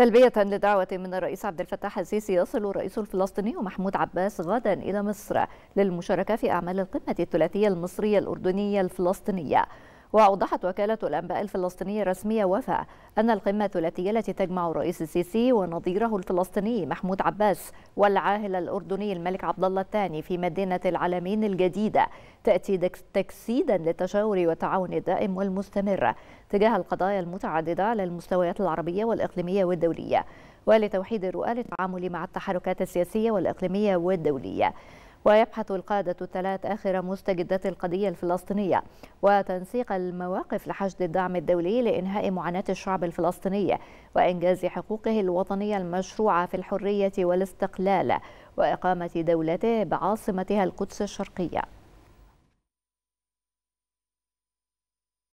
تلبية لدعوة من الرئيس عبد الفتاح السيسي يصل الرئيس الفلسطيني محمود عباس غدا إلى مصر للمشاركة في أعمال القمة الثلاثية المصرية الأردنية الفلسطينية وأوضحت وكالة الأنباء الفلسطينية الرسمية وفاء أن القمة الثلاثية التي تجمع الرئيس السيسي ونظيره الفلسطيني محمود عباس والعاهل الأردني الملك عبد الله الثاني في مدينة العلمين الجديدة تأتي تجسيدا للتشاور والتعاون الدائم والمستمر تجاه القضايا المتعددة على المستويات العربية والإقليمية والدولية ولتوحيد الرؤى للتعامل مع التحركات السياسية والإقليمية والدولية ويبحث القادة الثلاث آخر مستجدات القضية الفلسطينية وتنسيق المواقف لحشد الدعم الدولي لإنهاء معاناة الشعب الفلسطيني وإنجاز حقوقه الوطنية المشروعة في الحرية والاستقلال وإقامة دولته بعاصمتها القدس الشرقية